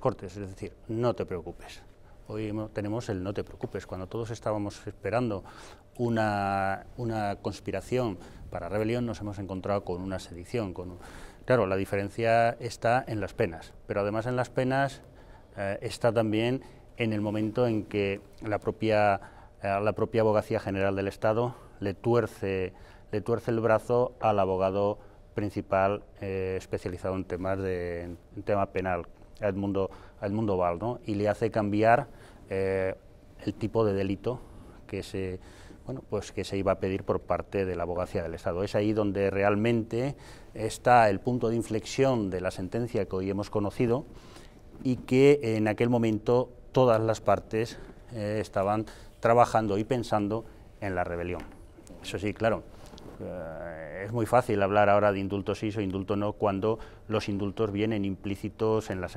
Cortes, es decir, no te preocupes. Hoy tenemos el no te preocupes, cuando todos estábamos esperando una, conspiración para rebelión nos hemos encontrado con una sedición. Con... Claro, la diferencia está en las penas, pero además en las penas eh, está también en el momento en que la propia, eh, la propia abogacía general del Estado le tuerce, le tuerce el brazo al abogado principal eh, especializado en temas de en tema penal, al mundo, al mundo VAL, y le hace cambiar eh, el tipo de delito que se, bueno, pues que se iba a pedir por parte de la abogacía del Estado. Es ahí donde realmente está el punto de inflexión de la sentencia que hoy hemos conocido y que en aquel momento todas las partes eh, estaban trabajando y pensando en la rebelión. Eso sí, claro, eh, es muy fácil hablar ahora de indulto sí o indulto no cuando los indultos vienen implícitos en la sentencia.